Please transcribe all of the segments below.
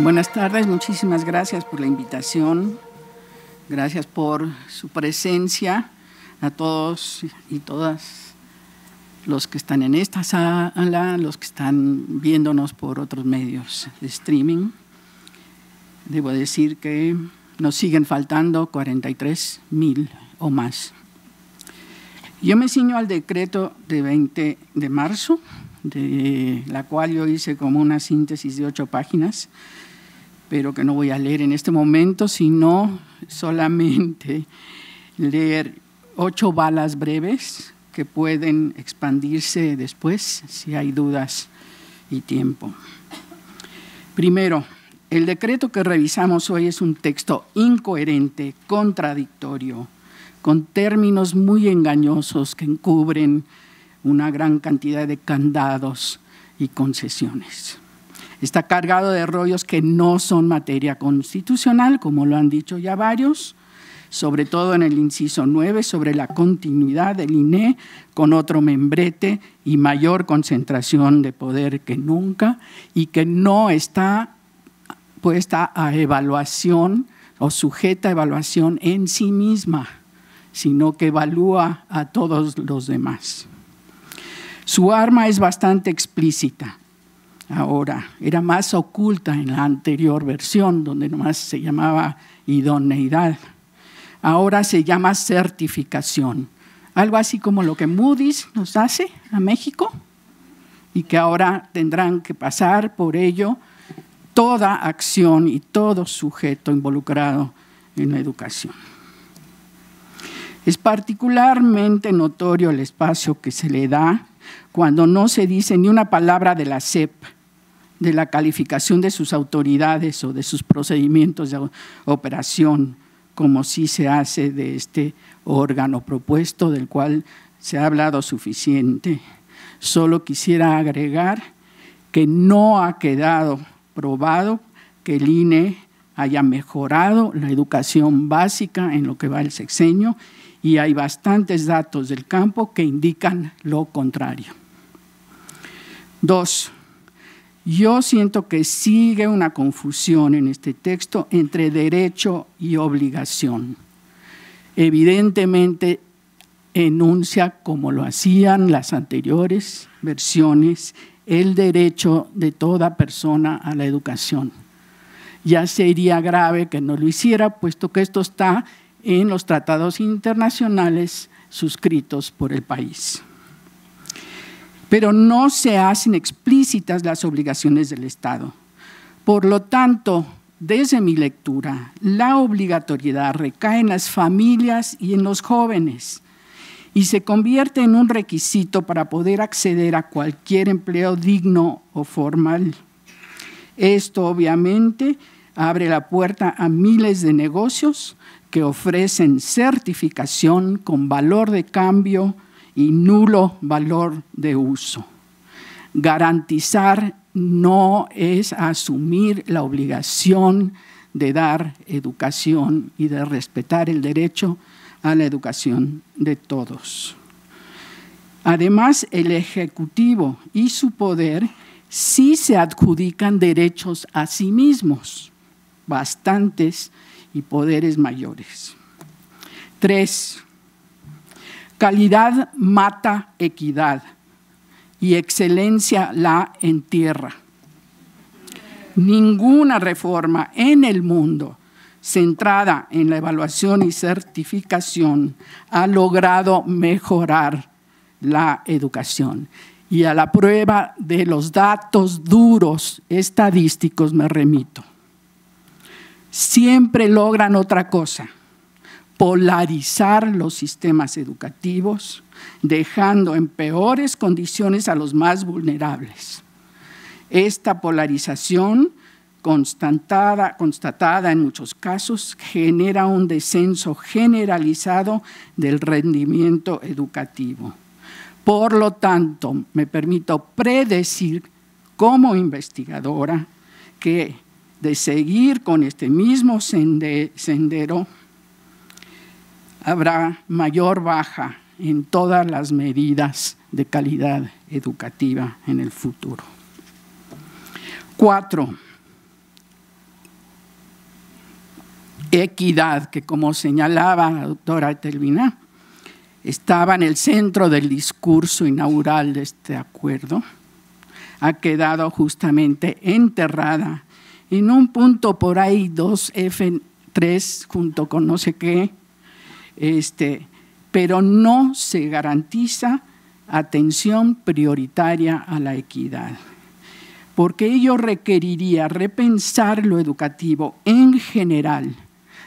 Buenas tardes, muchísimas gracias por la invitación, gracias por su presencia a todos y todas los que están en esta sala, los que están viéndonos por otros medios de streaming. Debo decir que nos siguen faltando 43 mil o más. Yo me ciño al decreto de 20 de marzo, de la cual yo hice como una síntesis de ocho páginas, pero que no voy a leer en este momento, sino solamente leer ocho balas breves que pueden expandirse después si hay dudas y tiempo. Primero, el decreto que revisamos hoy es un texto incoherente, contradictorio, con términos muy engañosos que encubren una gran cantidad de candados y concesiones está cargado de rollos que no son materia constitucional, como lo han dicho ya varios, sobre todo en el inciso 9, sobre la continuidad del INE con otro membrete y mayor concentración de poder que nunca y que no está puesta a evaluación o sujeta a evaluación en sí misma, sino que evalúa a todos los demás. Su arma es bastante explícita ahora. Era más oculta en la anterior versión, donde nomás se llamaba idoneidad. Ahora se llama certificación. Algo así como lo que Moody's nos hace a México y que ahora tendrán que pasar por ello toda acción y todo sujeto involucrado en la educación. Es particularmente notorio el espacio que se le da cuando no se dice ni una palabra de la CEP de la calificación de sus autoridades o de sus procedimientos de operación, como sí se hace de este órgano propuesto del cual se ha hablado suficiente. Solo quisiera agregar que no ha quedado probado que el INE haya mejorado la educación básica en lo que va el sexenio y hay bastantes datos del campo que indican lo contrario. Dos, yo siento que sigue una confusión en este texto entre derecho y obligación. Evidentemente enuncia, como lo hacían las anteriores versiones, el derecho de toda persona a la educación. Ya sería grave que no lo hiciera, puesto que esto está en los tratados internacionales suscritos por el país pero no se hacen explícitas las obligaciones del Estado. Por lo tanto, desde mi lectura, la obligatoriedad recae en las familias y en los jóvenes y se convierte en un requisito para poder acceder a cualquier empleo digno o formal. Esto obviamente abre la puerta a miles de negocios que ofrecen certificación con valor de cambio, y nulo valor de uso. Garantizar no es asumir la obligación de dar educación y de respetar el derecho a la educación de todos. Además, el Ejecutivo y su poder sí se adjudican derechos a sí mismos, bastantes y poderes mayores. Tres, Calidad mata equidad y excelencia la entierra. Ninguna reforma en el mundo centrada en la evaluación y certificación ha logrado mejorar la educación. Y a la prueba de los datos duros estadísticos me remito. Siempre logran otra cosa polarizar los sistemas educativos, dejando en peores condiciones a los más vulnerables. Esta polarización, constatada, constatada en muchos casos, genera un descenso generalizado del rendimiento educativo. Por lo tanto, me permito predecir como investigadora que de seguir con este mismo sendero, habrá mayor baja en todas las medidas de calidad educativa en el futuro. Cuatro, equidad, que como señalaba la doctora Telvina, estaba en el centro del discurso inaugural de este acuerdo, ha quedado justamente enterrada en un punto por ahí, 2F3, junto con no sé qué, este, pero no se garantiza atención prioritaria a la equidad, porque ello requeriría repensar lo educativo en general,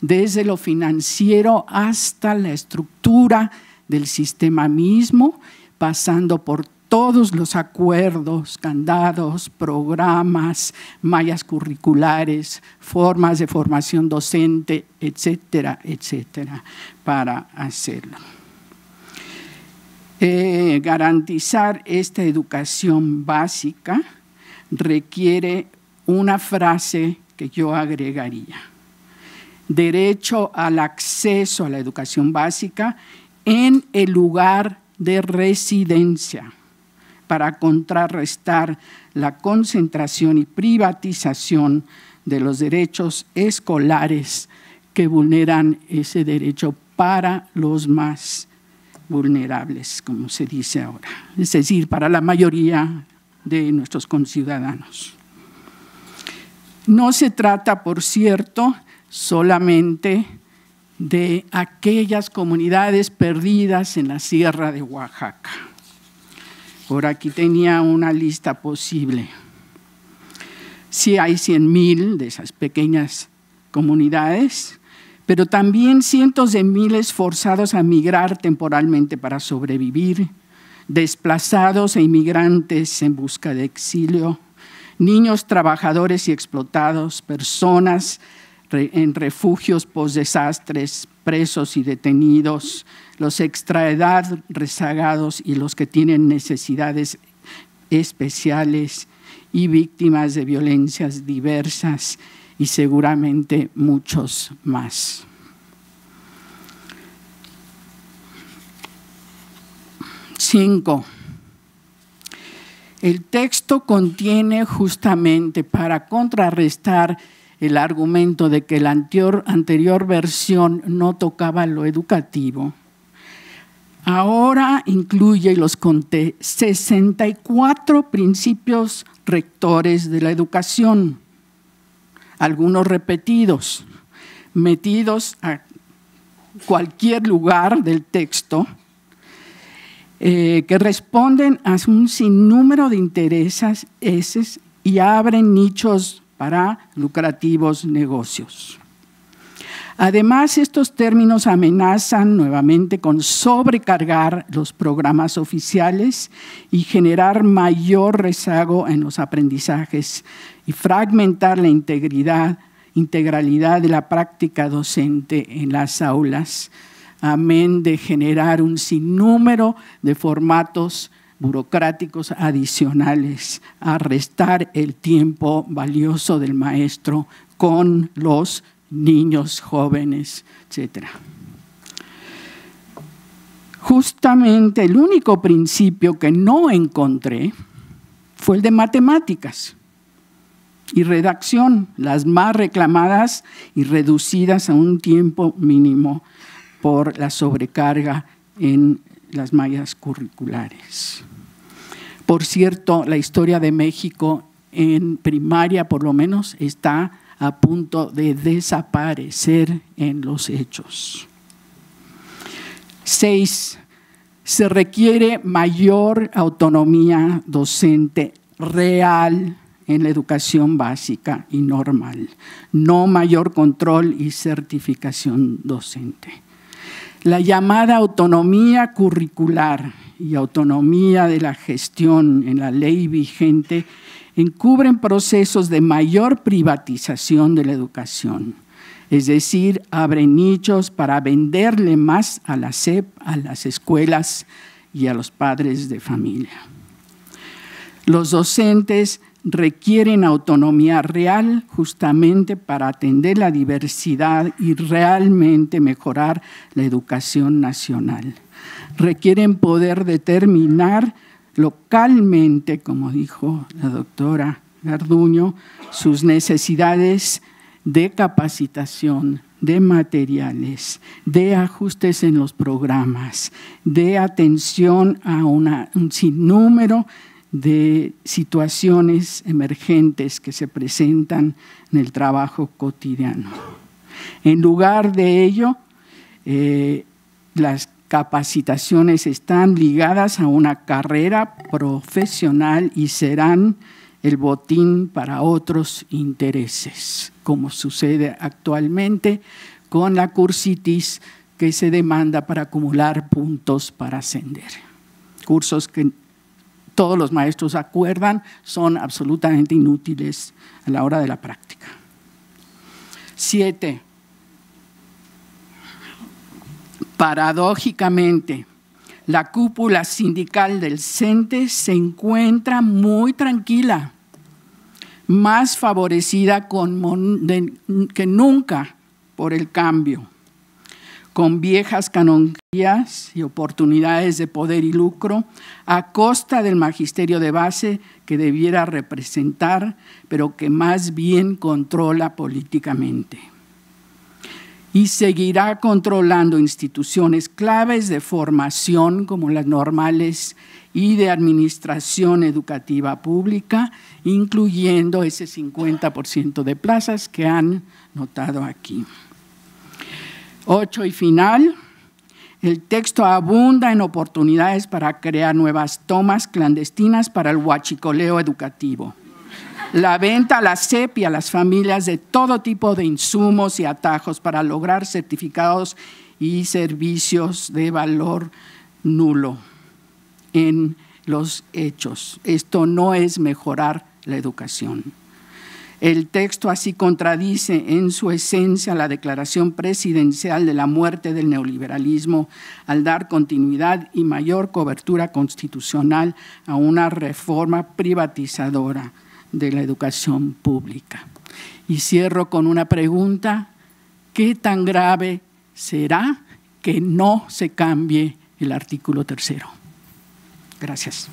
desde lo financiero hasta la estructura del sistema mismo, pasando por todos los acuerdos, candados, programas, mallas curriculares, formas de formación docente, etcétera, etcétera, para hacerlo. Eh, garantizar esta educación básica requiere una frase que yo agregaría. Derecho al acceso a la educación básica en el lugar de residencia para contrarrestar la concentración y privatización de los derechos escolares que vulneran ese derecho para los más vulnerables, como se dice ahora, es decir, para la mayoría de nuestros conciudadanos. No se trata, por cierto, solamente de aquellas comunidades perdidas en la Sierra de Oaxaca por aquí tenía una lista posible. si hay 100.000 de esas pequeñas comunidades, pero también cientos de miles forzados a migrar temporalmente para sobrevivir, desplazados e inmigrantes en busca de exilio, niños trabajadores y explotados, personas en refugios posdesastres, presos y detenidos, los extraedad rezagados y los que tienen necesidades especiales y víctimas de violencias diversas y seguramente muchos más. Cinco. El texto contiene justamente para contrarrestar el argumento de que la anterior, versión no tocaba lo educativo, ahora incluye, y los conté, 64 principios rectores de la educación, algunos repetidos, metidos a cualquier lugar del texto, eh, que responden a un sinnúmero de intereses y abren nichos para lucrativos negocios. Además, estos términos amenazan nuevamente con sobrecargar los programas oficiales y generar mayor rezago en los aprendizajes y fragmentar la integridad, integralidad de la práctica docente en las aulas, amén de generar un sinnúmero de formatos burocráticos adicionales a restar el tiempo valioso del maestro con los niños jóvenes, etc. Justamente el único principio que no encontré fue el de matemáticas y redacción, las más reclamadas y reducidas a un tiempo mínimo por la sobrecarga en las mallas curriculares. Por cierto, la historia de México en primaria, por lo menos, está a punto de desaparecer en los hechos. Seis, se requiere mayor autonomía docente real en la educación básica y normal, no mayor control y certificación docente la llamada autonomía curricular y autonomía de la gestión en la ley vigente encubren procesos de mayor privatización de la educación, es decir, abren nichos para venderle más a la SEP, a las escuelas y a los padres de familia. Los docentes requieren autonomía real justamente para atender la diversidad y realmente mejorar la educación nacional. Requieren poder determinar localmente, como dijo la doctora Garduño, sus necesidades de capacitación, de materiales, de ajustes en los programas, de atención a un sinnúmero de situaciones emergentes que se presentan en el trabajo cotidiano. En lugar de ello, eh, las capacitaciones están ligadas a una carrera profesional y serán el botín para otros intereses, como sucede actualmente con la cursitis que se demanda para acumular puntos para ascender. Cursos que todos los maestros acuerdan son absolutamente inútiles a la hora de la práctica. Siete, paradójicamente, la cúpula sindical del CENTE se encuentra muy tranquila, más favorecida que nunca por el cambio con viejas canonías y oportunidades de poder y lucro a costa del magisterio de base que debiera representar, pero que más bien controla políticamente. Y seguirá controlando instituciones claves de formación como las normales y de administración educativa pública, incluyendo ese 50% de plazas que han notado aquí. Ocho y final, el texto abunda en oportunidades para crear nuevas tomas clandestinas para el huachicoleo educativo. La venta a la sepia a las familias de todo tipo de insumos y atajos para lograr certificados y servicios de valor nulo en los hechos. Esto no es mejorar la educación. El texto así contradice en su esencia la declaración presidencial de la muerte del neoliberalismo al dar continuidad y mayor cobertura constitucional a una reforma privatizadora de la educación pública. Y cierro con una pregunta, ¿qué tan grave será que no se cambie el artículo tercero? Gracias.